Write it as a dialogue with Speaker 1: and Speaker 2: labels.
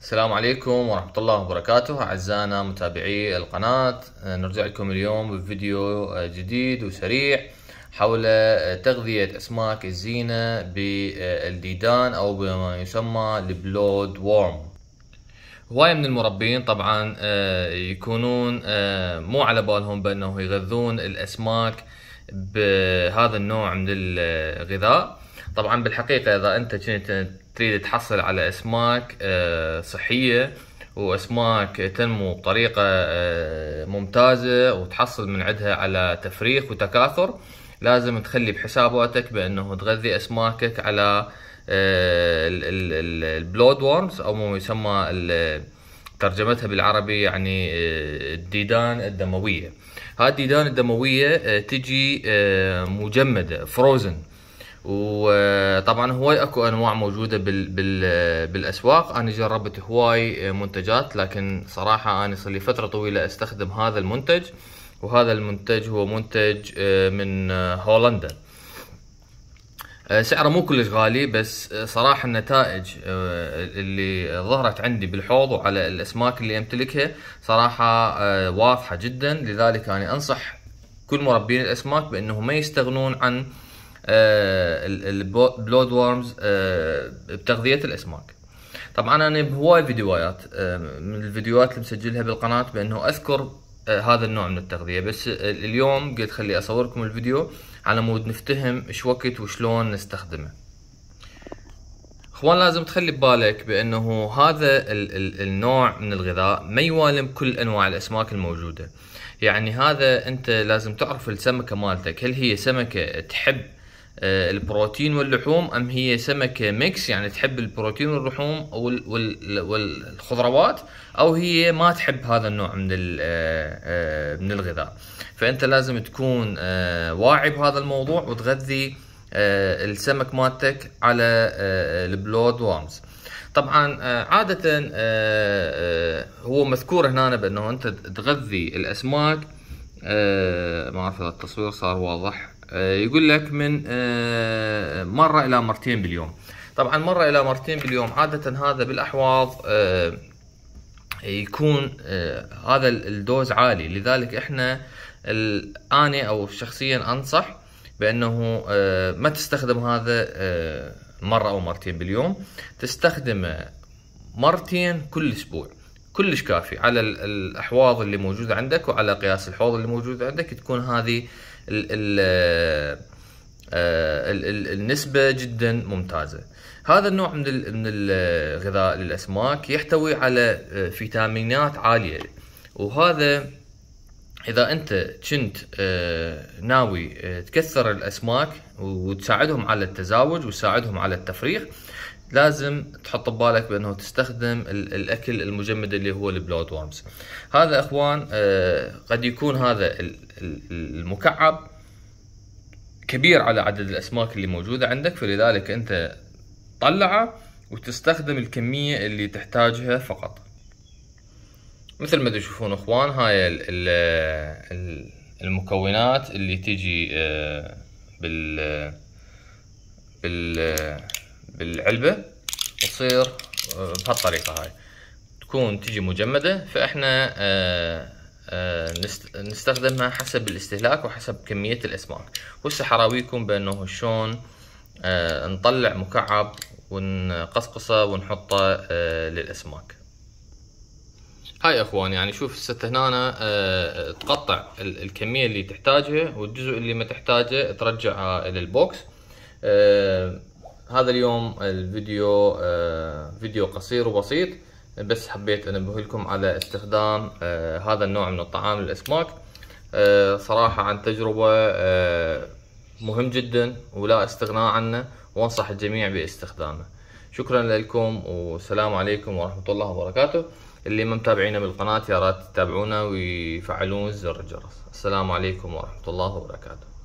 Speaker 1: السلام عليكم ورحمة الله وبركاته أعزائنا متابعي القناة آه، نرجع لكم اليوم بفيديو آه، جديد وسريع حول آه، تغذية أسماك الزينة بالديدان أو بما يسمى البلود وورم هواية من المربين طبعا يكونون مو على بالهم بأنه يغذون الأسماك بهذا النوع من الغذاء طبعا بالحقيقه اذا انت كنت تريد تحصل على اسماك آه، صحيه واسماك تنمو بطريقه آه، ممتازه وتحصل من عندها على تفريخ وتكاثر لازم تخلي بحساباتك بانه تغذي اسماكك على آه، البلود وورمز او ما يسمى ترجمتها بالعربي يعني الديدان الدمويه هذه الديدان الدمويه تجي مجمده فروزن وطبعا هواي اكو انواع موجوده بال بال بالاسواق انا جربت هواي منتجات لكن صراحه انا صار لي فتره طويله استخدم هذا المنتج وهذا المنتج هو منتج آه، من آه، هولندا آه، سعره مو كلش غالي بس صراحة النتائج اللي ظهرت عندي بالحوض وعلى الأسماك اللي أمتلكها صراحة واضحة جدا لذلك أنا أنصح كل مربين الأسماك بأنهم ما يستغنون عن آه، البلود وورمز آه، بتغذيه الاسماك طبعا انا بهواي فيديوهات آه، من الفيديوهات اللي مسجلها بالقناه بانه اذكر هذا النوع من التغذيه بس اليوم قلت خلي اصوركم الفيديو على مود نفتهم ايش وقت وشلون نستخدمه اخوان لازم تخلي ببالك بانه هذا الـ الـ النوع من الغذاء ما يوالم كل انواع الاسماك الموجوده يعني هذا انت لازم تعرف السمكه مالتك هل هي سمكه تحب آه، البروتين واللحوم ام هي سمكه ميكس يعني تحب البروتين واللحوم والخضروات او هي ما تحب هذا النوع من آه، آه، من الغذاء فانت لازم تكون واعي بهذا الموضوع وتغذي السمك مالتك على البلود وامز طبعا عادة هو مذكور هنا بانه انت تغذي الاسماك ما اعرف اذا التصوير صار واضح آه، يقول لك من آه، مرة إلى مرتين باليوم طبعا مرة إلى مرتين باليوم عادة هذا بالأحواض آه، يكون هذا الدوز عالي لذلك احنا الان أو شخصيا أنصح بأنه ما تستخدم هذا مرة أو مرتين باليوم تستخدمه مرتين كل أسبوع كلش كافي على الاحواض اللي موجوده عندك وعلى قياس الحوض اللي موجود عندك تكون هذه الـ الـ آه، آه، النسبة جدا ممتازة هذا النوع من من الغذاء للأسماك يحتوي على آه، فيتامينات عالية وهذا إذا أنت كنت ناوي تكثر الأسماك وتساعدهم على التزاوج وتساعدهم على التفريغ لازم تحط ببالك بانه تستخدم الاكل المجمد اللي هو البلود وورمز هذا اخوان آه، قد يكون هذا المكعب كبير على عدد الاسماك اللي موجوده عندك فلذلك انت طلعه وتستخدم الكميه اللي تحتاجها فقط مثل ما تشوفون اخوان هاي المكونات اللي تجي آه، بال بال بالعلبه وتصير آه، بهالطريقه هاي تكون تجي مجمده فاحنا آه، آه، نستخدمها حسب الاستهلاك وحسب كميه الاسماك وهسه حراويكم بانه شلون نطلع مكعب ونقصقصه ونحطه للاسماك هاي اخوان يعني شوف الست هنا أه تقطع الكميه اللي تحتاجها والجزء اللي ما تحتاجه ترجعها للبوكس أه هذا اليوم الفيديو آه، فيديو قصير وبسيط بس حبيت انبه لكم على استخدام آه، هذا النوع من الطعام للاسماك آه، صراحه عن تجربه مهم جدا ولا استغناء عنه وانصح الجميع باستخدامه شكرا لكم والسلام عليكم ورحمه الله وبركاته اللي ما متابعينا بالقناه يا ريت تتابعونا ويفعلون زر الجرس السلام عليكم ورحمه الله وبركاته